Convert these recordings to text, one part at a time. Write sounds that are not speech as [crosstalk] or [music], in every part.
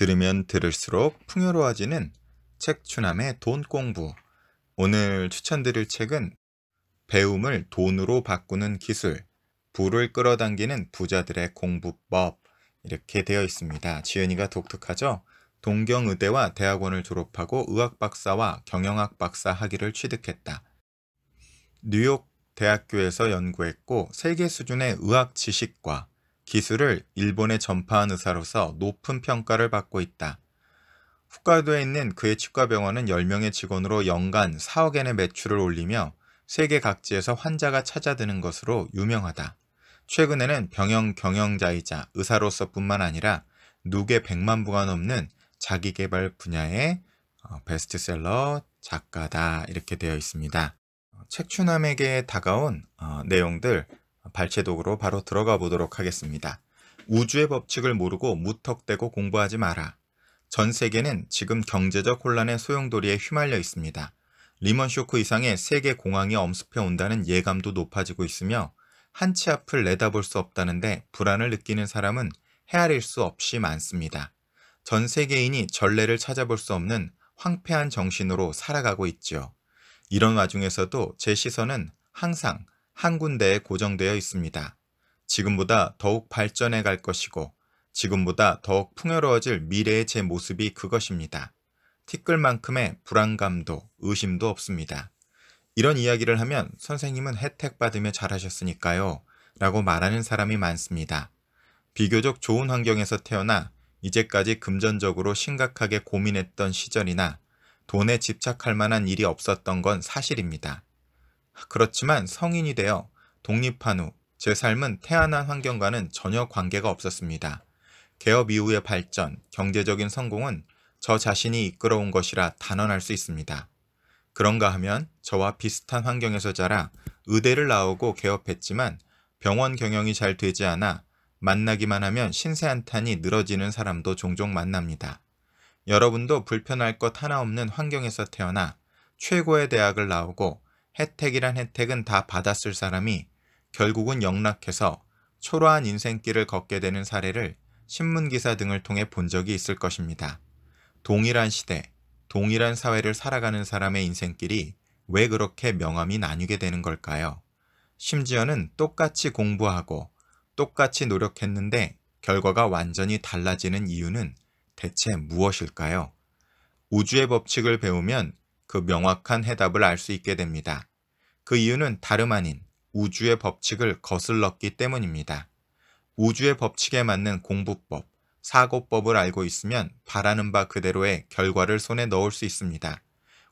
들으면 들을수록 풍요로워지는 책 추남의 돈 공부. 오늘 추천드릴 책은 배움을 돈으로 바꾸는 기술, 부를 끌어당기는 부자들의 공부법. 이렇게 되어 있습니다. 지은이가 독특하죠? 동경의대와 대학원을 졸업하고 의학박사와 경영학박사 학위를 취득했다. 뉴욕 대학교에서 연구했고 세계 수준의 의학 지식과 기술을 일본에 전파한 의사로서 높은 평가를 받고 있다. 후카도에 있는 그의 치과병원은 10명의 직원으로 연간 4억 엔의 매출을 올리며 세계 각지에서 환자가 찾아드는 것으로 유명하다. 최근에는 병영 경영자이자 의사로서 뿐만 아니라 누계 100만 부가 넘는 자기개발 분야의 어, 베스트셀러 작가다 이렇게 되어 있습니다. 어, 책추남에게 다가온 어, 내용들 발췌독으로 바로 들어가 보도록 하겠습니다. 우주의 법칙을 모르고 무턱대고 공부하지 마라. 전 세계는 지금 경제적 혼란의 소용돌이에 휘말려 있습니다. 리먼 쇼크 이상의 세계 공황이 엄습해 온다는 예감도 높아지고 있으며 한치 앞을 내다볼 수 없다는데 불안을 느끼는 사람은 헤아릴 수 없이 많습니다. 전 세계인이 전례를 찾아볼 수 없는 황폐한 정신으로 살아가고 있지요. 이런 와중에서도 제 시선은 항상 한 군데에 고정되어 있습니다. 지금보다 더욱 발전해 갈 것이고 지금보다 더욱 풍요로워질 미래의 제 모습이 그것입니다. 티끌만큼의 불안감도 의심도 없습니다. 이런 이야기를 하면 선생님은 혜택받으며 잘하셨으니까요 라고 말하는 사람이 많습니다. 비교적 좋은 환경에서 태어나 이제까지 금전적으로 심각하게 고민했던 시절이나 돈에 집착할 만한 일이 없었던 건 사실입니다. 그렇지만 성인이 되어 독립한 후 제 삶은 태어난 환경과는 전혀 관계가 없었습니다. 개업 이후의 발전, 경제적인 성공은 저 자신이 이끌어온 것이라 단언할 수 있습니다. 그런가 하면 저와 비슷한 환경에서 자라 의대를 나오고 개업했지만 병원 경영이 잘 되지 않아 만나기만 하면 신세한탄이 늘어지는 사람도 종종 만납니다. 여러분도 불편할 것 하나 없는 환경에서 태어나 최고의 대학을 나오고 혜택이란 혜택은 다 받았을 사람이 결국은 영락해서 초라한 인생길을 걷게 되는 사례를 신문기사 등을 통해 본 적이 있을 것입니다. 동일한 시대, 동일한 사회를 살아가는 사람의 인생길이 왜 그렇게 명암이 나뉘게 되는 걸까요? 심지어는 똑같이 공부하고 똑같이 노력했는데 결과가 완전히 달라지는 이유는 대체 무엇일까요? 우주의 법칙을 배우면 그 명확한 해답을 알 수 있게 됩니다. 그 이유는 다름 아닌 우주의 법칙을 거슬렀기 때문입니다. 우주의 법칙에 맞는 공부법, 사고법을 알고 있으면 바라는 바 그대로의 결과를 손에 넣을 수 있습니다.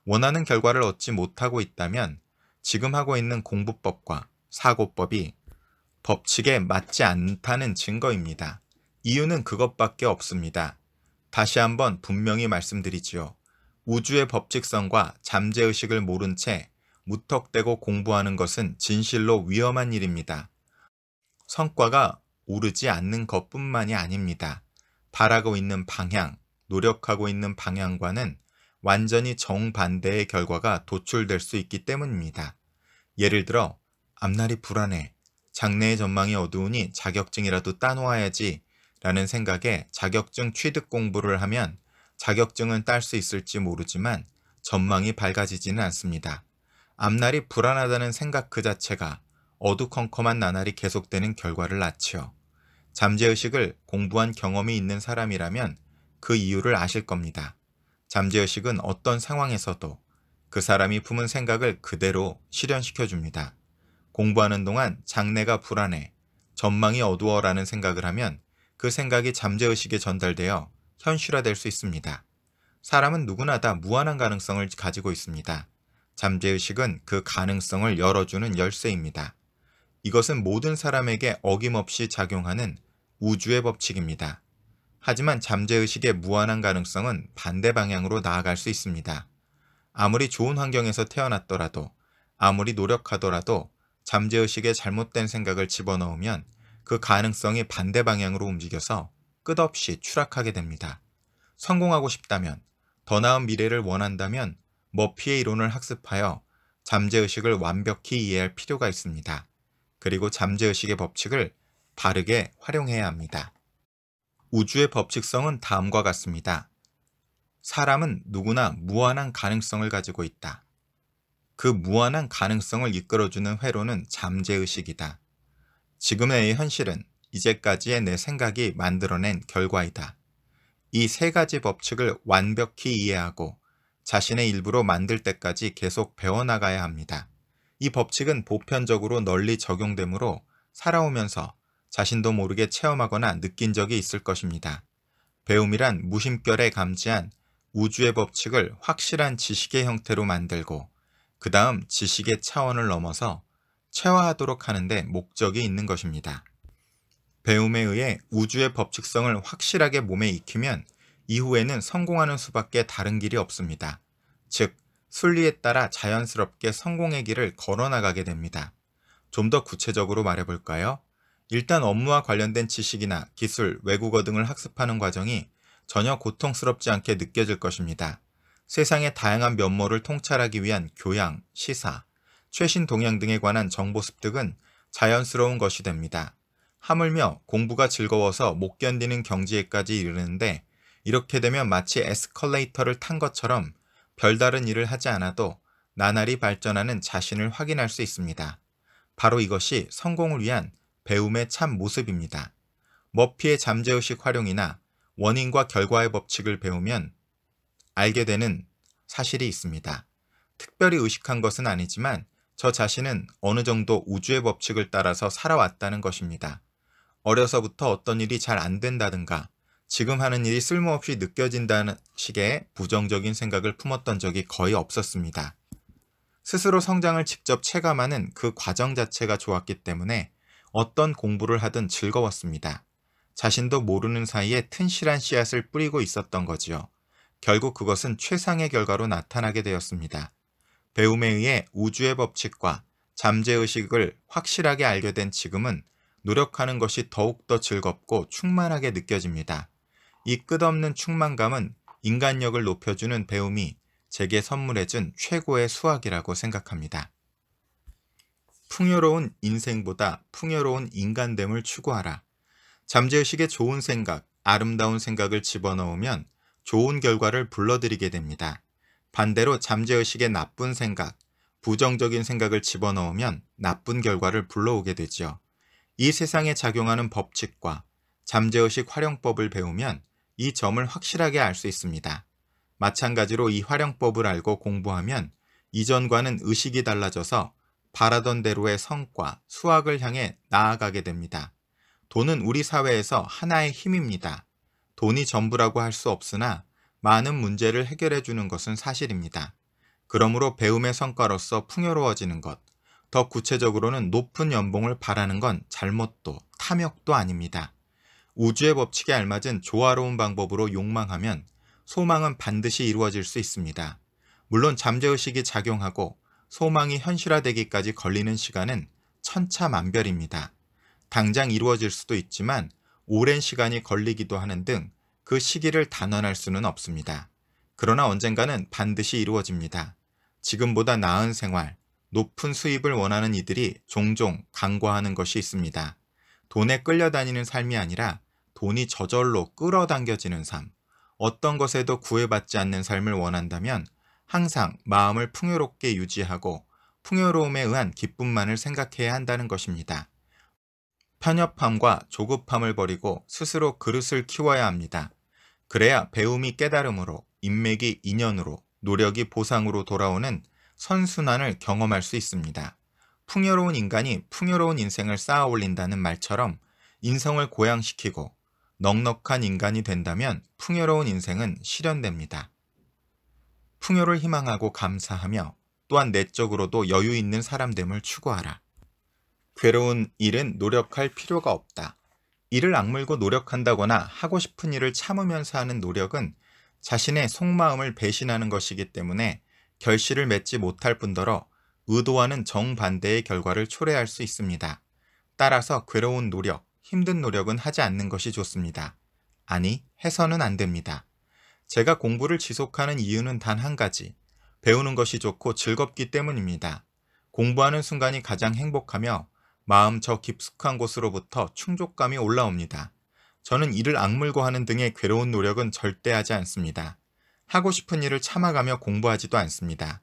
원하는 결과를 얻지 못하고 있다면 지금 하고 있는 공부법과 사고법이 법칙에 맞지 않다는 증거입니다. 이유는 그것밖에 없습니다. 다시 한번 분명히 말씀드리지요. 우주의 법칙성과 잠재의식을 모른 채 무턱대고 공부하는 것은 진실로 위험한 일입니다. 성과가 오르지 않는 것뿐만이 아닙니다. 바라고 있는 방향, 노력하고 있는 방향과는 완전히 정반대의 결과가 도출될 수 있기 때문입니다. 예를 들어 앞날이 불안해, 장래의 전망이 어두우니 자격증이라도 따놓아야지 라는 생각에 자격증 취득 공부를 하면 자격증은 딸 수 있을지 모르지만 전망이 밝아지지는 않습니다. 앞날이 불안하다는 생각 그 자체가 어두컴컴한 나날이 계속되는 결과를 낳지요. 잠재의식을 공부한 경험이 있는 사람이라면 그 이유를 아실 겁니다. 잠재의식은 어떤 상황에서도 그 사람이 품은 생각을 그대로 실현시켜 줍니다. 공부하는 동안 장래가 불안해, 전망이 어두워라는 생각을 하면 그 생각이 잠재의식에 전달되어 현실화될 수 있습니다. 사람은 누구나 다 무한한 가능성을 가지고 있습니다. 잠재의식은 그 가능성을 열어주는 열쇠입니다. 이것은 모든 사람에게 어김없이 작용하는 우주의 법칙입니다. 하지만 잠재의식의 무한한 가능성은 반대 방향으로 나아갈 수 있습니다. 아무리 좋은 환경에서 태어났더라도, 아무리 노력하더라도 잠재의식에 잘못된 생각을 집어넣으면 그 가능성이 반대 방향으로 움직여서 끝없이 추락하게 됩니다. 성공하고 싶다면, 더 나은 미래를 원한다면 머피의 뭐 이론을 학습하여 잠재의식을 완벽히 이해할 필요가 있습니다. 그리고 잠재의식의 법칙을 바르게 활용해야 합니다. 우주의 법칙성은 다음과 같습니다. 사람은 누구나 무한한 가능성을 가지고 있다. 그 무한한 가능성을 이끌어주는 회로는 잠재의식이다. 지금의 현실은 이제까지의 내 생각이 만들어낸 결과이다. 이 세 가지 법칙을 완벽히 이해하고 자신의 일부로 만들 때까지 계속 배워나가야 합니다. 이 법칙은 보편적으로 널리 적용되므로 살아오면서 자신도 모르게 체험하거나 느낀 적이 있을 것입니다. 배움이란 무심결에 감지한 우주의 법칙을 확실한 지식의 형태로 만들고 그 다음 지식의 차원을 넘어서 체화하도록 하는데 목적이 있는 것입니다. 배움에 의해 우주의 법칙성을 확실하게 몸에 익히면 이후에는 성공하는 수밖에 다른 길이 없습니다. 즉, 순리에 따라 자연스럽게 성공의 길을 걸어나가게 됩니다. 좀 더 구체적으로 말해볼까요? 일단 업무와 관련된 지식이나 기술, 외국어 등을 학습하는 과정이 전혀 고통스럽지 않게 느껴질 것입니다. 세상의 다양한 면모를 통찰하기 위한 교양, 시사, 최신 동향 등에 관한 정보 습득은 자연스러운 것이 됩니다. 하물며 공부가 즐거워서 못 견디는 경지에까지 이르는데 이렇게 되면 마치 에스컬레이터를 탄 것처럼 별다른 일을 하지 않아도 나날이 발전하는 자신을 확인할 수 있습니다. 바로 이것이 성공을 위한 배움의 참 모습입니다. 머피의 잠재의식 활용이나 원인과 결과의 법칙을 배우면 알게 되는 사실이 있습니다. 특별히 의식한 것은 아니지만 저 자신은 어느 정도 우주의 법칙을 따라서 살아왔다는 것입니다. 어려서부터 어떤 일이 잘 안 된다든가 지금 하는 일이 쓸모없이 느껴진다는 식의 부정적인 생각을 품었던 적이 거의 없었습니다. 스스로 성장을 직접 체감하는 그 과정 자체가 좋았기 때문에 어떤 공부를 하든 즐거웠습니다. 자신도 모르는 사이에 튼실한 씨앗을 뿌리고 있었던 거지요. 결국 그것은 최상의 결과로 나타나게 되었습니다. 배움에 의해 우주의 법칙과 잠재의식을 확실하게 알게 된 지금은 노력하는 것이 더욱더 즐겁고 충만하게 느껴집니다. 이 끝없는 충만감은 인간력을 높여주는 배움이 제게 선물해준 최고의 수학이라고 생각합니다. 풍요로운 인생보다 풍요로운 인간됨을 추구하라. 잠재의식에 좋은 생각, 아름다운 생각을 집어넣으면 좋은 결과를 불러들이게 됩니다. 반대로 잠재의식에 나쁜 생각, 부정적인 생각을 집어넣으면 나쁜 결과를 불러오게 되지요. 이 세상에 작용하는 법칙과 잠재의식 활용법을 배우면 이 점을 확실하게 알 수 있습니다. 마찬가지로 이 활용법을 알고 공부하면 이전과는 의식이 달라져서 바라던 대로의 성과, 수학을 향해 나아가게 됩니다. 돈은 우리 사회에서 하나의 힘입니다. 돈이 전부라고 할 수 없으나 많은 문제를 해결해 주는 것은 사실입니다. 그러므로 배움의 성과로서 풍요로워지는 것, 더 구체적으로는 높은 연봉을 바라는 건 잘못도 탐욕도 아닙니다. 우주의 법칙에 알맞은 조화로운 방법으로 욕망하면 소망은 반드시 이루어질 수 있습니다. 물론 잠재의식이 작용하고 소망이 현실화되기까지 걸리는 시간은 천차만별입니다. 당장 이루어질 수도 있지만 오랜 시간이 걸리기도 하는 등 그 시기를 단언할 수는 없습니다. 그러나 언젠가는 반드시 이루어집니다. 지금보다 나은 생활, 높은 수입을 원하는 이들이 종종 간과하는 것이 있습니다. 돈에 끌려다니는 삶이 아니라 돈이 저절로 끌어당겨지는 삶, 어떤 것에도 구애받지 않는 삶을 원한다면 항상 마음을 풍요롭게 유지하고 풍요로움에 의한 기쁨만을 생각해야 한다는 것입니다. 편협함과 조급함을 버리고 스스로 그릇을 키워야 합니다. 그래야 배움이 깨달음으로, 인맥이 인연으로, 노력이 보상으로 돌아오는 선순환을 경험할 수 있습니다. 풍요로운 인간이 풍요로운 인생을 쌓아 올린다는 말처럼 인성을 고양시키고 넉넉한 인간이 된다면 풍요로운 인생은 실현됩니다. 풍요를 희망하고 감사하며 또한 내적으로도 여유 있는 사람됨을 추구하라. 괴로운 일은 노력할 필요가 없다. 일을 악물고 노력한다거나 하고 싶은 일을 참으면서 하는 노력은 자신의 속마음을 배신하는 것이기 때문에 결실을 맺지 못할 뿐더러 의도와는 정반대의 결과를 초래할 수 있습니다. 따라서 괴로운 노력, 힘든 노력은 하지 않는 것이 좋습니다. 아니, 해서는 안 됩니다. 제가 공부를 지속하는 이유는 단 한 가지. 배우는 것이 좋고 즐겁기 때문입니다. 공부하는 순간이 가장 행복하며 마음 저 깊숙한 곳으로부터 충족감이 올라옵니다. 저는 이를 악물고 하는 등의 괴로운 노력은 절대 하지 않습니다. 하고 싶은 일을 참아가며 공부하지도 않습니다.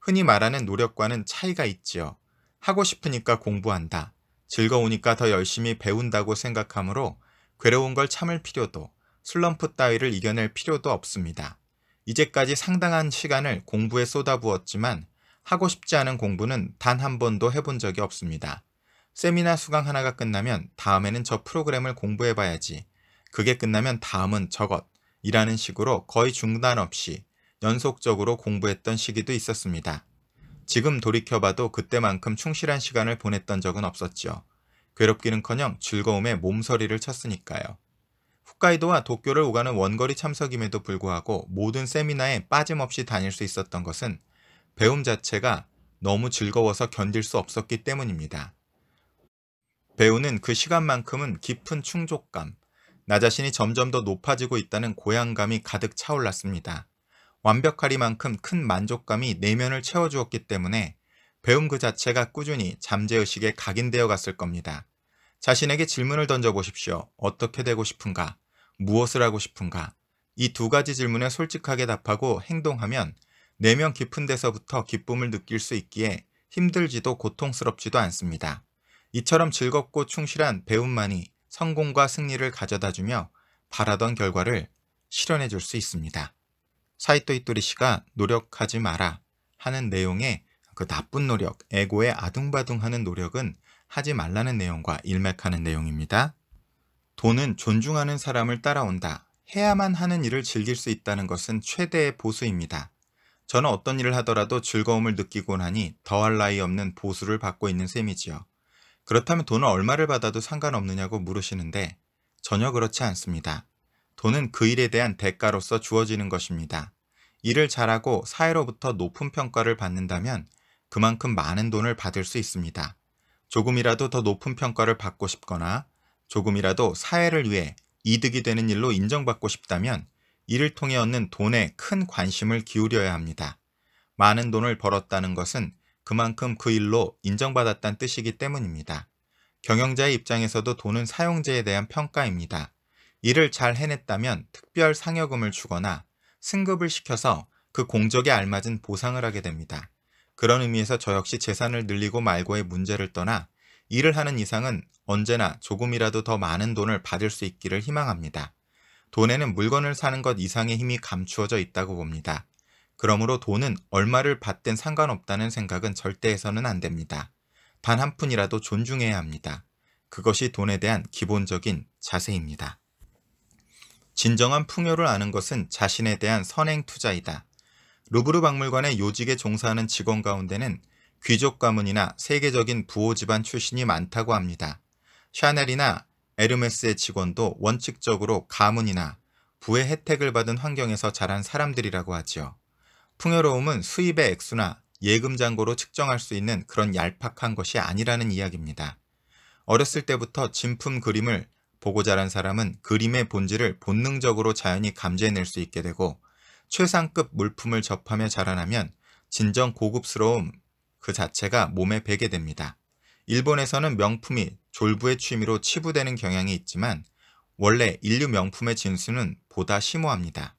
흔히 말하는 노력과는 차이가 있지요. 하고 싶으니까 공부한다. 즐거우니까 더 열심히 배운다고 생각하므로 괴로운 걸 참을 필요도 슬럼프 따위를 이겨낼 필요도 없습니다. 이제까지 상당한 시간을 공부에 쏟아부었지만 하고 싶지 않은 공부는 단 한 번도 해본 적이 없습니다. 세미나 수강 하나가 끝나면 다음에는 저 프로그램을 공부해봐야지. 그게 끝나면 다음은 저것. 이라는 식으로 거의 중단 없이 연속적으로 공부했던 시기도 있었습니다. 지금 돌이켜봐도 그때만큼 충실한 시간을 보냈던 적은 없었지요. 괴롭기는커녕 즐거움에 몸서리를 쳤으니까요. 홋카이도와 도쿄를 오가는 원거리 참석임에도 불구하고 모든 세미나에 빠짐없이 다닐 수 있었던 것은 배움 자체가 너무 즐거워서 견딜 수 없었기 때문입니다. 배우는 그 시간만큼은 깊은 충족감, 나 자신이 점점 더 높아지고 있다는 고향감이 가득 차올랐습니다. 완벽하리만큼 큰 만족감이 내면을 채워주었기 때문에 배움 그 자체가 꾸준히 잠재의식에 각인되어 갔을 겁니다. 자신에게 질문을 던져보십시오. 어떻게 되고 싶은가? 무엇을 하고 싶은가? 이 두 가지 질문에 솔직하게 답하고 행동하면 내면 깊은 데서부터 기쁨을 느낄 수 있기에 힘들지도 고통스럽지도 않습니다. 이처럼 즐겁고 충실한 배움만이 성공과 승리를 가져다주며 바라던 결과를 실현해 줄 수 있습니다. 사이토 이토리 씨가 노력하지 마라 하는 내용의 그 나쁜 노력, 에고의 아둥바둥하는 노력은 하지 말라는 내용과 일맥하는 내용입니다. 돈은 존중하는 사람을 따라온다. 해야만 하는 일을 즐길 수 있다는 것은 최대의 보수입니다. 저는 어떤 일을 하더라도 즐거움을 느끼고나니 더할 나위 없는 보수를 받고 있는 셈이지요. 그렇다면 돈을 얼마를 받아도 상관없느냐고 물으시는데 전혀 그렇지 않습니다. 돈은 그 일에 대한 대가로서 주어지는 것입니다. 일을 잘하고 사회로부터 높은 평가를 받는다면 그만큼 많은 돈을 받을 수 있습니다. 조금이라도 더 높은 평가를 받고 싶거나 조금이라도 사회를 위해 이득이 되는 일로 인정받고 싶다면 이를 통해 얻는 돈에 큰 관심을 기울여야 합니다. 많은 돈을 벌었다는 것은 그만큼 그 일로 인정받았다는 뜻이기 때문입니다. 경영자의 입장에서도 돈은 사용자에 대한 평가입니다. 일을 잘 해냈다면 특별 상여금을 주거나 승급을 시켜서 그 공적에 알맞은 보상을 하게 됩니다. 그런 의미에서 저 역시 재산을 늘리고 말고의 문제를 떠나 일을 하는 이상은 언제나 조금이라도 더 많은 돈을 받을 수 있기를 희망합니다. 돈에는 물건을 사는 것 이상의 힘이 감추어져 있다고 봅니다. 그러므로 돈은 얼마를 받든 상관없다는 생각은 절대 해서는 안 됩니다. 단 한 푼이라도 존중해야 합니다. 그것이 돈에 대한 기본적인 자세입니다. 진정한 풍요를 아는 것은 자신에 대한 선행 투자이다. 루브르 박물관의 요직에 종사하는 직원 가운데는 귀족 가문이나 세계적인 부호 집안 출신이 많다고 합니다. 샤넬이나 에르메스의 직원도 원칙적으로 가문이나 부의 혜택을 받은 환경에서 자란 사람들이라고 하지요. 풍요로움은 수입의 액수나 예금 잔고로 측정할 수 있는 그런 얄팍한 것이 아니라는 이야기입니다. 어렸을 때부터 진품 그림을 보고 자란 사람은 그림의 본질을 본능적으로 자연히 감지해낼 수 있게 되고 최상급 물품을 접하며 자라나면 진정 고급스러움 그 자체가 몸에 배게 됩니다. 일본에서는 명품이 졸부의 취미로 치부되는 경향이 있지만 원래 인류 명품의 진수는 보다 심오합니다.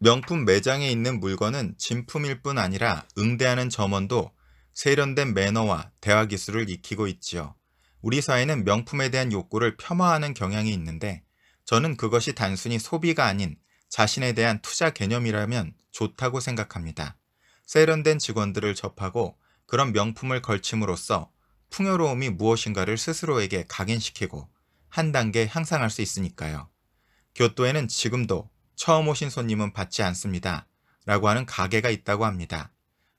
명품 매장에 있는 물건은 진품일 뿐 아니라 응대하는 점원도 세련된 매너와 대화 기술을 익히고 있지요. 우리 사회는 명품에 대한 욕구를 폄하하는 경향이 있는데 저는 그것이 단순히 소비가 아닌 자신에 대한 투자 개념이라면 좋다고 생각합니다. 세련된 직원들을 접하고 그런 명품을 걸침으로써 풍요로움이 무엇인가를 스스로에게 각인시키고 한 단계 향상할 수 있으니까요. 교토에는 지금도 처음 오신 손님은 받지 않습니다. 라고 하는 가게가 있다고 합니다.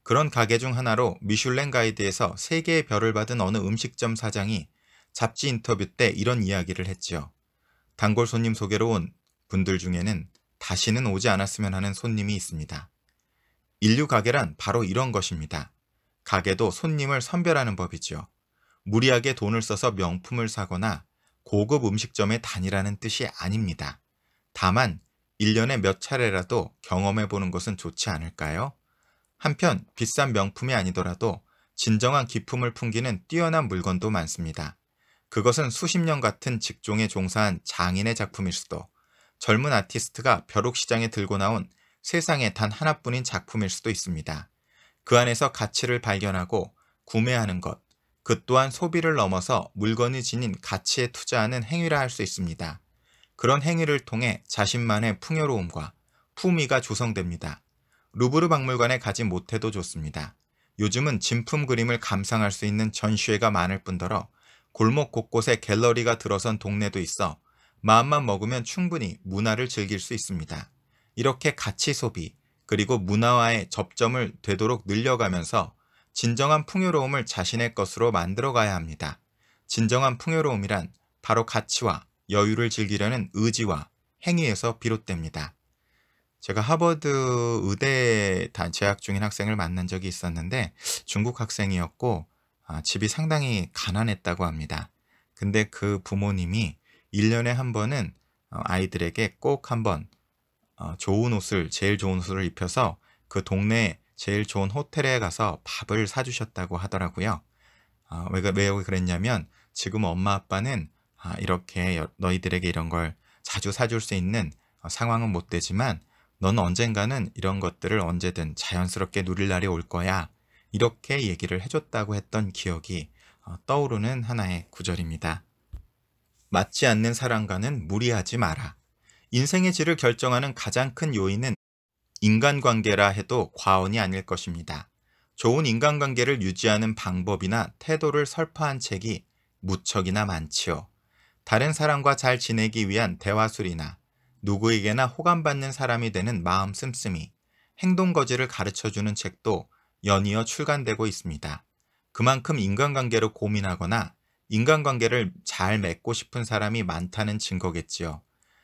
그런 가게 중 하나로 미슐랭 가이드에서 3개의 별을 받은 어느 음식점 사장이 잡지 인터뷰 때 이런 이야기를 했지요. 단골 손님 소개로 온 분들 중에는 다시는 오지 않았으면 하는 손님이 있습니다. 인류 가게란 바로 이런 것입니다. 가게도 손님을 선별하는 법이지요. 무리하게 돈을 써서 명품을 사거나 고급 음식점에 다니라는 뜻이 아닙니다. 다만 1년에 몇 차례라도 경험해 보는 것은 좋지 않을까요? 한편 비싼 명품이 아니더라도 진정한 기품을 풍기는 뛰어난 물건도 많습니다. 그것은 수십 년 같은 직종에 종사한 장인의 작품일 수도, 젊은 아티스트가 벼룩시장에 들고 나온 세상에 단 하나뿐인 작품일 수도 있습니다. 그 안에서 가치를 발견하고 구매하는 것, 그 또한 소비를 넘어서 물건이 지닌 가치에 투자하는 행위라 할 수 있습니다. 그런 행위를 통해 자신만의 풍요로움과 품위가 조성됩니다. 루브르 박물관에 가지 못해도 좋습니다. 요즘은 진품 그림을 감상할 수 있는 전시회가 많을 뿐더러 골목 곳곳에 갤러리가 들어선 동네도 있어 마음만 먹으면 충분히 문화를 즐길 수 있습니다. 이렇게 가치 소비 그리고 문화와의 접점을 되도록 늘려가면서 진정한 풍요로움을 자신의 것으로 만들어 가야 합니다. 진정한 풍요로움이란 바로 가치와 여유를 즐기려는 의지와 행위에서 비롯됩니다. 제가 하버드 의대 재학 중인 학생을 만난 적이 있었는데 중국 학생이었고 아, 집이 상당히 가난했다고 합니다. 근데 그 부모님이 1년에 한 번은 어, 아이들에게 꼭 한번 어, 좋은 옷을, 제일 좋은 옷을 입혀서 그 동네 제일 좋은 호텔에 가서 밥을 사주셨다고 하더라고요. 아, 왜, 왜 그랬냐면 지금 엄마 아빠는 아, 이렇게 너희들에게 이런 걸 자주 사줄 수 있는 어, 상황은 못 되지만 넌 언젠가는 이런 것들을 언제든 자연스럽게 누릴 날이 올 거야. 이렇게 얘기를 해줬다고 했던 기억이 어, 떠오르는 하나의 구절입니다. 맞지 않는 사람과는 무리하지 마라. 인생의 질을 결정하는 가장 큰 요인은 인간관계라 해도 과언이 아닐 것입니다. 좋은 인간관계를 유지하는 방법이나 태도를 설파한 책이 무척이나 많지요. 다른 사람과 잘 지내기 위한 대화술이나 누구에게나 호감받는 사람이 되는 마음 씀씀이, 행동 거지를 가르쳐주는 책도 연이어 출간되고 있습니다. 그만큼 인간관계로 고민하거나 인간관계를 잘 맺고 싶은 사람이 많다는 증거겠지요.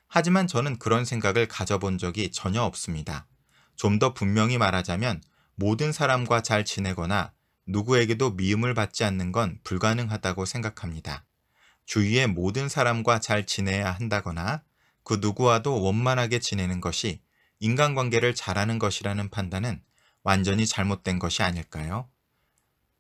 하지만 저는 그런 생각을 가져본 적이 전혀 없습니다. 좀 더 분명히 말하자면 모든 사람과 잘 지내거나 누구에게도 미움을 받지 않는 건 불가능하다고 생각합니다. 주위의 모든 사람과 잘 지내야 한다거나 그 누구와도 원만하게 지내는 것이 인간관계를 잘하는 것이라는 판단은 완전히 잘못된 것이 아닐까요?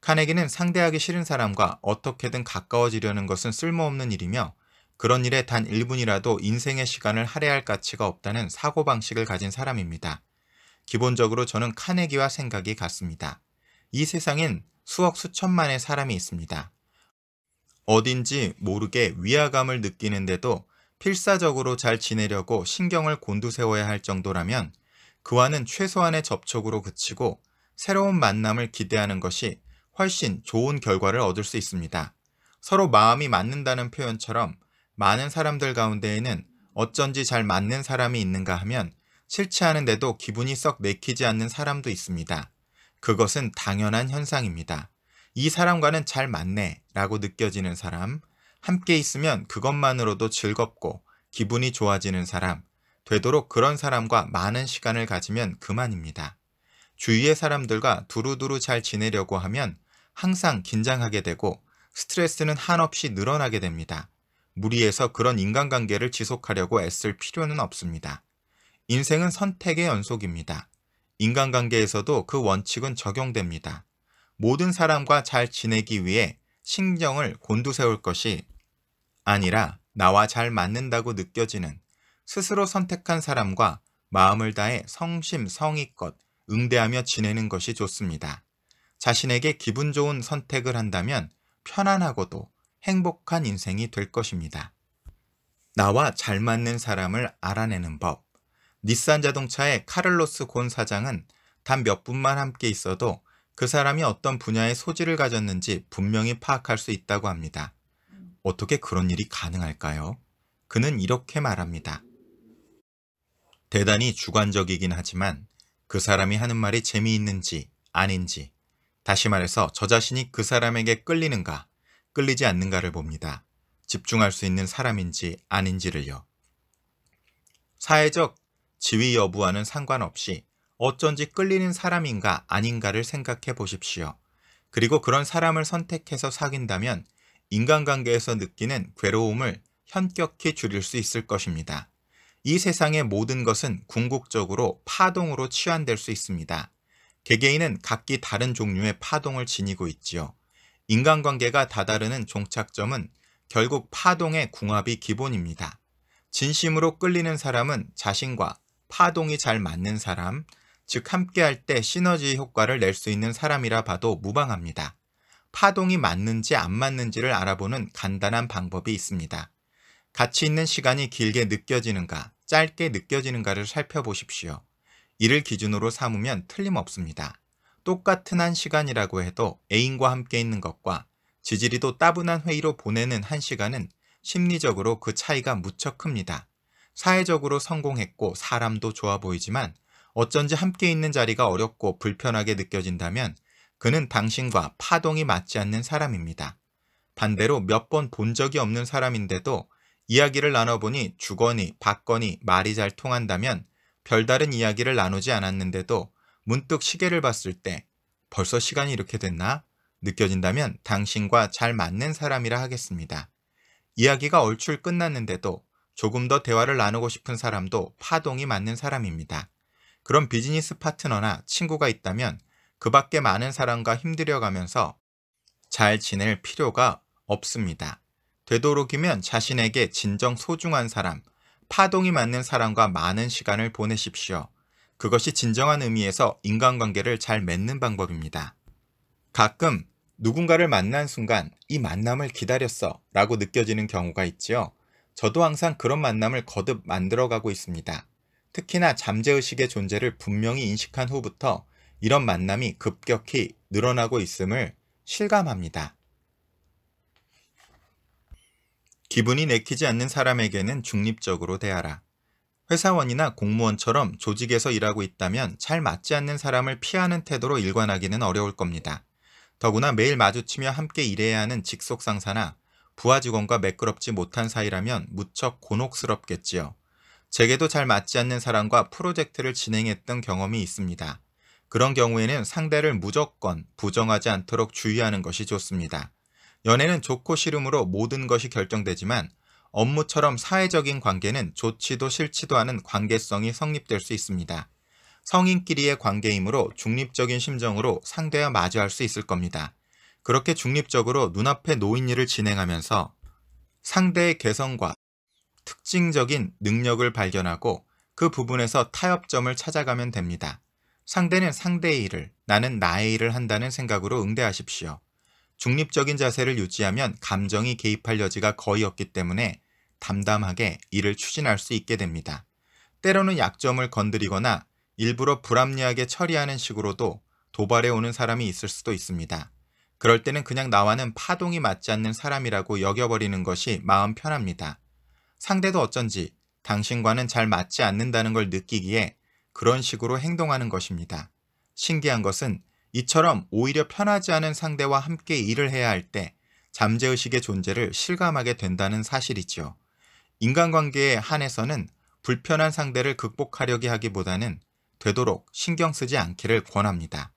카네기는 상대하기 싫은 사람과 어떻게든 가까워지려는 것은 쓸모없는 일이며 그런 일에 단 1분이라도 인생의 시간을 할애할 가치가 없다는 사고방식을 가진 사람입니다. 기본적으로 저는 카네기와 생각이 같습니다. 이 세상엔 수억 수천만의 사람이 있습니다. 어딘지 모르게 위화감을 느끼는데도 필사적으로 잘 지내려고 신경을 곤두세워야 할 정도라면 그와는 최소한의 접촉으로 그치고 새로운 만남을 기대하는 것이 훨씬 좋은 결과를 얻을 수 있습니다. 서로 마음이 맞는다는 표현처럼 많은 사람들 가운데에는 어쩐지 잘 맞는 사람이 있는가 하면 실치하는데도 기분이 썩 내키지 않는 사람도 있습니다. 그것은 당연한 현상입니다. 이 사람과는 잘 맞네 라고 느껴지는 사람, 함께 있으면 그것만으로도 즐겁고 기분이 좋아지는 사람, 되도록 그런 사람과 많은 시간을 가지면 그만입니다. 주위의 사람들과 두루두루 잘 지내려고 하면 항상 긴장하게 되고 스트레스는 한없이 늘어나게 됩니다. 무리해서 그런 인간관계를 지속하려고 애쓸 필요는 없습니다. 인생은 선택의 연속입니다. 인간관계에서도 그 원칙은 적용됩니다. 모든 사람과 잘 지내기 위해 신경을 곤두세울 것이 아니라 나와 잘 맞는다고 느껴지는 스스로 선택한 사람과 마음을 다해 성심 성의껏 응대하며 지내는 것이 좋습니다. 자신에게 기분 좋은 선택을 한다면 편안하고도 행복한 인생이 될 것입니다. 나와 잘 맞는 사람을 알아내는 법. 닛산 자동차의 카를로스 곤 사장은 단 몇 분만 함께 있어도 그 사람이 어떤 분야의 소질을 가졌는지 분명히 파악할 수 있다고 합니다. 어떻게 그런 일이 가능할까요? 그는 이렇게 말합니다. 대단히 주관적이긴 하지만 그 사람이 하는 말이 재미있는지 아닌지 다시 말해서 저 자신이 그 사람에게 끌리는가 끌리지 않는가를 봅니다. 집중할 수 있는 사람인지 아닌지를요. 사회적 지위 여부와는 상관없이 어쩐지 끌리는 사람인가 아닌가를 생각해 보십시오. 그리고 그런 사람을 선택해서 사귄다면 인간관계에서 느끼는 괴로움을 현격히 줄일 수 있을 것입니다. 이 세상의 모든 것은 궁극적으로 파동으로 치환될 수 있습니다. 개개인은 각기 다른 종류의 파동을 지니고 있지요. 인간관계가 다다르는 종착점은 결국 파동의 궁합이 기본입니다. 진심으로 끌리는 사람은 자신과 파동이 잘 맞는 사람, 즉 함께할 때 시너지 효과를 낼 수 있는 사람이라 봐도 무방합니다. 파동이 맞는지 안 맞는지를 알아보는 간단한 방법이 있습니다. 같이 있는 시간이 길게 느껴지는가, 짧게 느껴지는가를 살펴보십시오. 이를 기준으로 삼으면 틀림없습니다. 똑같은 한 시간이라고 해도 애인과 함께 있는 것과 지지리도 따분한 회의로 보내는 한 시간은 심리적으로 그 차이가 무척 큽니다. 사회적으로 성공했고 사람도 좋아 보이지만 어쩐지 함께 있는 자리가 어렵고 불편하게 느껴진다면 그는 당신과 파동이 맞지 않는 사람입니다. 반대로 몇 번 본 적이 없는 사람인데도 이야기를 나눠보니 주거니 받거니 말이 잘 통한다면 별다른 이야기를 나누지 않았는데도 문득 시계를 봤을 때 벌써 시간이 이렇게 됐나? 느껴진다면 당신과 잘 맞는 사람이라 하겠습니다. 이야기가 얼추 끝났는데도 조금 더 대화를 나누고 싶은 사람도 파동이 맞는 사람입니다. 그런 비즈니스 파트너나 친구가 있다면 그 밖에 많은 사람과 힘들여가면서 잘 지낼 필요가 없습니다. 되도록이면 자신에게 진정 소중한 사람, 파동이 맞는 사람과 많은 시간을 보내십시오. 그것이 진정한 의미에서 인간관계를 잘 맺는 방법입니다. 가끔 누군가를 만난 순간 이 만남을 기다렸어 라고 느껴지는 경우가 있지요. 저도 항상 그런 만남을 거듭 만들어가고 있습니다. 특히나 잠재의식의 존재를 분명히 인식한 후부터 이런 만남이 급격히 늘어나고 있음을 실감합니다. 기분이 내키지 않는 사람에게는 중립적으로 대하라. 회사원이나 공무원처럼 조직에서 일하고 있다면 잘 맞지 않는 사람을 피하는 태도로 일관하기는 어려울 겁니다. 더구나 매일 마주치며 함께 일해야 하는 직속 상사나 부하 직원과 매끄럽지 못한 사이라면 무척 곤혹스럽겠지요. 제게도 잘 맞지 않는 사람과 프로젝트를 진행했던 경험이 있습니다. 그런 경우에는 상대를 무조건 부정하지 않도록 주의하는 것이 좋습니다. 연애는 좋고 싫음으로 모든 것이 결정되지만 업무처럼 사회적인 관계는 좋지도 싫지도 않은 관계성이 성립될 수 있습니다. 성인끼리의 관계이므로 중립적인 심정으로 상대와 마주할 수 있을 겁니다. 그렇게 중립적으로 눈앞에 놓인 일을 진행하면서 상대의 개성과 특징적인 능력을 발견하고 그 부분에서 타협점을 찾아가면 됩니다. 상대는 상대의 일을, 나는 나의 일을 한다는 생각으로 응대하십시오. 중립적인 자세를 유지하면 감정이 개입할 여지가 거의 없기 때문에 담담하게 일을 추진할 수 있게 됩니다. 때로는 약점을 건드리거나 일부러 불합리하게 처리하는 식으로도 도발해 오는 사람이 있을 수도 있습니다. 그럴 때는 그냥 나와는 파동이 맞지 않는 사람이라고 여겨버리는 것이 마음 편합니다. 상대도 어쩐지 당신과는 잘 맞지 않는다는 걸 느끼기에 그런 식으로 행동하는 것입니다. 신기한 것은 이처럼 오히려 편하지 않은 상대와 함께 일을 해야 할 때 잠재의식의 존재를 실감하게 된다는 사실이지요. 인간관계에 한해서는 불편한 상대를 극복하려기 하기보다는 되도록 신경 쓰지 않기를 권합니다.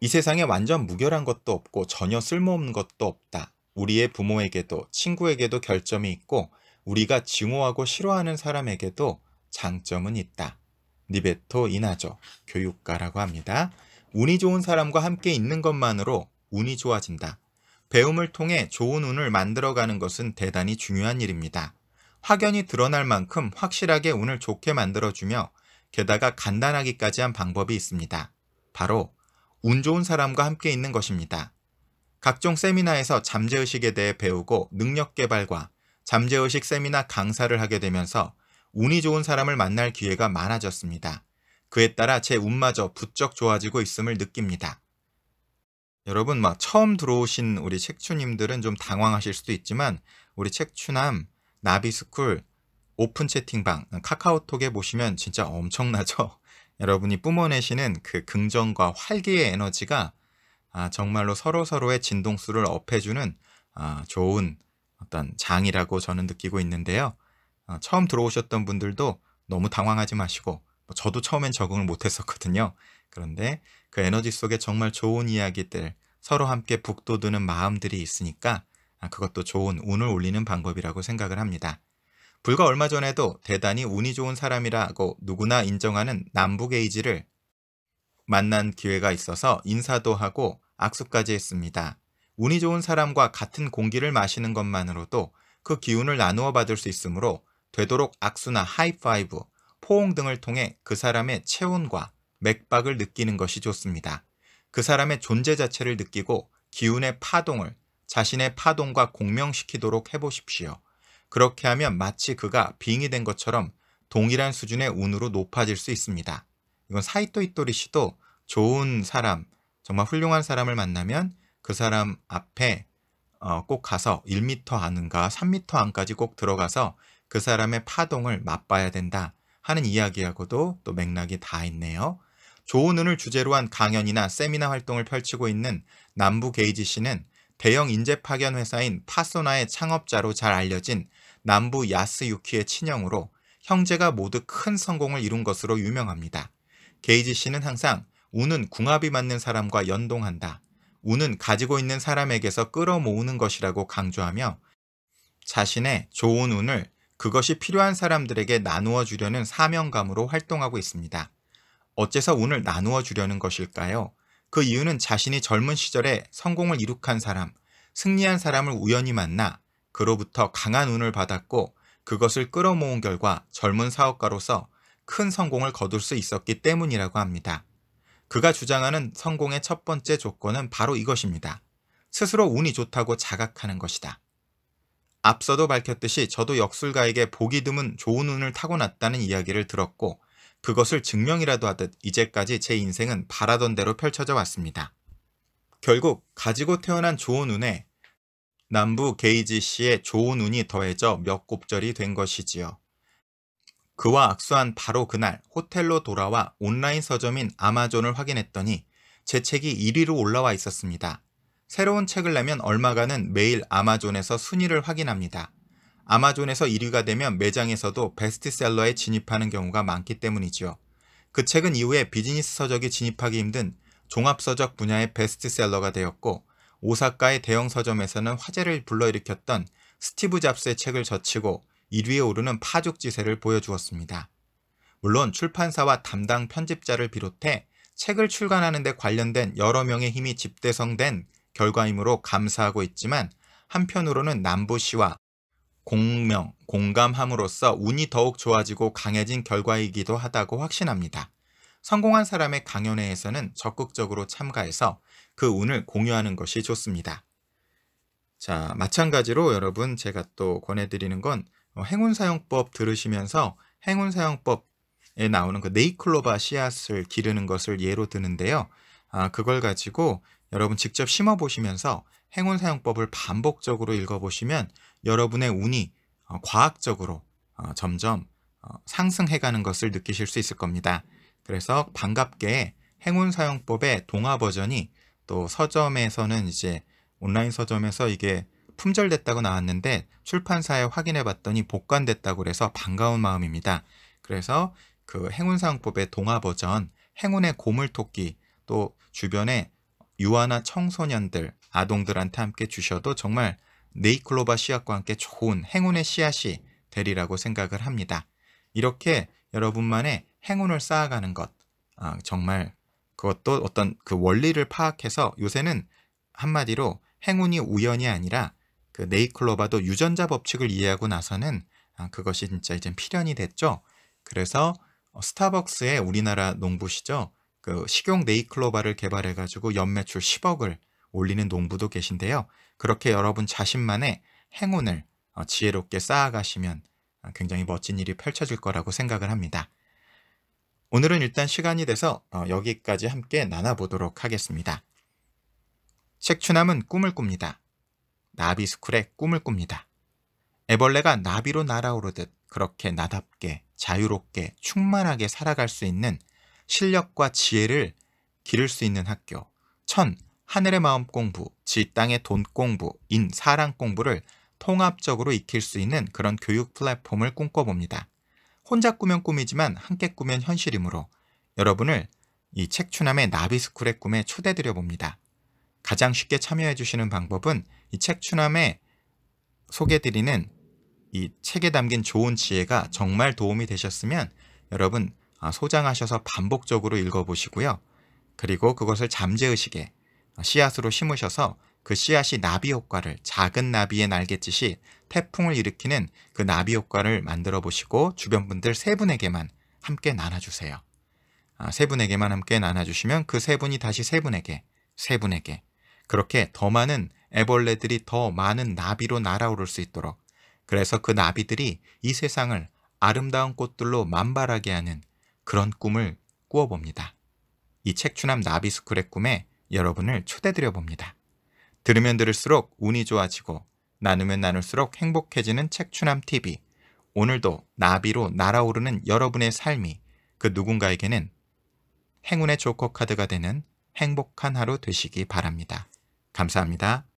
이 세상에 완전 무결한 것도 없고 전혀 쓸모없는 것도 없다. 우리의 부모에게도 친구에게도 결점이 있고 우리가 증오하고 싫어하는 사람에게도 장점은 있다. 니베토 이나죠. 교육가라고 합니다. 운이 좋은 사람과 함께 있는 것만으로 운이 좋아진다. 배움을 통해 좋은 운을 만들어가는 것은 대단히 중요한 일입니다. 확연히 드러날 만큼 확실하게 운을 좋게 만들어주며 게다가 간단하기까지 한 방법이 있습니다. 바로 운 좋은 사람과 함께 있는 것입니다. 각종 세미나에서 잠재의식에 대해 배우고 능력 개발과 잠재의식 세미나 강사를 하게 되면서 운이 좋은 사람을 만날 기회가 많아졌습니다. 그에 따라 제 운마저 부쩍 좋아지고 있음을 느낍니다. 여러분, 막 뭐 처음 들어오신 우리 책추님들은 좀 당황하실 수도 있지만 우리 책추남 나비스쿨 오픈 채팅방 카카오톡에 보시면 진짜 엄청나죠. [laughs] 여러분이 뿜어내시는 그 긍정과 활기의 에너지가 아, 정말로 서로서로의 진동수를 업해주는 아, 좋은 어떤 장이라고 저는 느끼고 있는데요. 어, 처음 들어오셨던 분들도 너무 당황하지 마시고 뭐 저도 처음엔 적응을 못했었거든요. 그런데 그 에너지 속에 정말 좋은 이야기들 서로 함께 북돋우는 마음들이 있으니까 아, 그것도 좋은 운을 올리는 방법이라고 생각을 합니다. 불과 얼마 전에도 대단히 운이 좋은 사람이라고 누구나 인정하는 남북에이지를 만난 기회가 있어서 인사도 하고 악수까지 했습니다. 운이 좋은 사람과 같은 공기를 마시는 것만으로도 그 기운을 나누어 받을 수 있으므로 되도록 악수나 하이파이브, 포옹 등을 통해 그 사람의 체온과 맥박을 느끼는 것이 좋습니다. 그 사람의 존재 자체를 느끼고 기운의 파동을 자신의 파동과 공명시키도록 해보십시오. 그렇게 하면 마치 그가 빙이 된 것처럼 동일한 수준의 운으로 높아질 수 있습니다. 이건 사이토 이토리 씨도 좋은 사람, 정말 훌륭한 사람을 만나면 그 사람 앞에 어, 꼭 가서 1 m 터 안과 3 m 안까지 꼭 들어가서 그 사람의 파동을 맛봐야 된다 하는 이야기하고도 또 맥락이 다 있네요. 좋은 운을 주제로 한 강연이나 세미나 활동을 펼치고 있는 남부 게이지 씨는 대형 인재 파견 회사인 파소나의 창업자로 잘 알려진 남부 야스유키의 친형으로 형제가 모두 큰 성공을 이룬 것으로 유명합니다. 게이지 씨는 항상 운은 궁합이 맞는 사람과 연동한다. 운은 가지고 있는 사람에게서 끌어모으는 것이라고 강조하며 자신의 좋은 운을 그것이 필요한 사람들에게 나누어 주려는 사명감으로 활동하고 있습니다. 어째서 운을 나누어 주려는 것일까요? 그 이유는 자신이 젊은 시절에 성공을 이룩한 사람, 승리한 사람을 우연히 만나 그로부터 강한 운을 받았고 그것을 끌어모은 결과 젊은 사업가로서 큰 성공을 거둘 수 있었기 때문이라고 합니다. 그가 주장하는 성공의 첫 번째 조건은 바로 이것입니다. 스스로 운이 좋다고 자각하는 것이다. 앞서도 밝혔듯이 저도 역술가에게 보기 드문 좋은 운을 타고났다는 이야기를 들었고 그것을 증명이라도 하듯 이제까지 제 인생은 바라던 대로 펼쳐져 왔습니다. 결국 가지고 태어난 좋은 운에 남부 게이지 씨의 좋은 운이 더해져 몇 곱절이 된 것이지요. 그와 악수한 바로 그날 호텔로 돌아와 온라인 서점인 아마존을 확인했더니 제 책이 1위로 올라와 있었습니다. 새로운 책을 내면 얼마간은 매일 아마존에서 순위를 확인합니다. 아마존에서 1위가 되면 매장에서도 베스트셀러에 진입하는 경우가 많기 때문이지요. 그 책은 이후에 비즈니스 서적이 진입하기 힘든 종합서적 분야의 베스트셀러가 되었고 오사카의 대형 서점에서는 화제를 불러일으켰던 스티브 잡스의 책을 젖히고 1위에 오르는 파죽지세를 보여주었습니다. 물론 출판사와 담당 편집자를 비롯해 책을 출간하는 데 관련된 여러 명의 힘이 집대성된 결과이므로 감사하고 있지만 한편으로는 남부시와 공명, 공감함으로써 운이 더욱 좋아지고 강해진 결과이기도 하다고 확신합니다. 성공한 사람의 강연회에서는 적극적으로 참가해서 그 운을 공유하는 것이 좋습니다. 자, 마찬가지로 여러분 제가 또 권해드리는 건 어, 행운사용법 들으시면서 행운사용법에 나오는 그 네이클로바 씨앗을 기르는 것을 예로 드는데요. 아, 그걸 가지고 여러분 직접 심어 보시면서 행운 사용법을 반복적으로 읽어 보시면 여러분의 운이 어, 과학적으로 어, 점점 어, 상승해 가는 것을 느끼실 수 있을 겁니다. 그래서 반갑게 행운 사용법의 동화 버전이 또 서점에서는 이제 온라인 서점에서 이게 품절됐다고 나왔는데 출판사에 확인해 봤더니 복관됐다고 그래서 반가운 마음입니다. 그래서 그 행운 사용법의 동화 버전 행운의 고물토끼 또 주변에 유아나 청소년들, 아동들한테 함께 주셔도 정말 네이클로바 씨앗과 함께 좋은 행운의 씨앗이 되리라고 생각을 합니다. 이렇게 여러분만의 행운을 쌓아가는 것, 아, 정말 그것도 어떤 그 원리를 파악해서 요새는 한마디로 행운이 우연이 아니라 그 네이클로바도 유전자 법칙을 이해하고 나서는 아, 그것이 진짜 이제 필연이 됐죠. 그래서 스타벅스의 우리나라 농부시죠. 그 식용 네이클로바를 개발해가지고 연매출 10억을 올리는 농부도 계신데요. 그렇게 여러분 자신만의 행운을 어, 지혜롭게 쌓아가시면 어, 굉장히 멋진 일이 펼쳐질 거라고 생각을 합니다. 오늘은 일단 시간이 돼서 어, 여기까지 함께 나눠보도록 하겠습니다. 색추남은 꿈을 꿉니다. 나비스쿨의 꿈을 꿉니다. 애벌레가 나비로 날아오르듯 그렇게 나답게 자유롭게 충만하게 살아갈 수 있는 실력과 지혜를 기를 수 있는 학교, 천, 하늘의 마음 공부, 지 땅의 돈 공부, 인, 사랑 공부를 통합적으로 익힐 수 있는 그런 교육 플랫폼을 꿈꿔봅니다. 혼자 꾸면 꿈이지만 함께 꾸면 현실이므로 여러분을 이 책추남의 나비스쿨의 꿈에 초대드려 봅니다. 가장 쉽게 참여해 주시는 방법은 이 책추남에 소개드리는 이 책에 담긴 좋은 지혜가 정말 도움이 되셨으면 여러분 아, 소장하셔서 반복적으로 읽어보시고요. 그리고 그것을 잠재의식에 어, 씨앗으로 심으셔서 그 씨앗이 나비 효과를 작은 나비의 날갯짓이 태풍을 일으키는 그 나비 효과를 만들어 보시고 주변 분들 세 분에게만 함께 나눠주세요. 아, 세 분에게만 함께 나눠주시면 그 세 분이 다시 세 분에게 세 분에게 그렇게 더 많은 애벌레들이 더 많은 나비로 날아오를 수 있도록 그래서 그 나비들이 이 세상을 아름다운 꽃들로 만발하게 하는 그런 꿈을 꾸어봅니다. 이 책추남 나비스쿨의 꿈에 여러분을 초대드려 봅니다. 들으면 들을수록 운이 좋아지고 나누면 나눌수록 행복해지는 책추남 TV. 오늘도 나비로 날아오르는 여러분의 삶이 그 누군가에게는 행운의 조커 카드가 되는 행복한 하루 되시기 바랍니다. 감사합니다.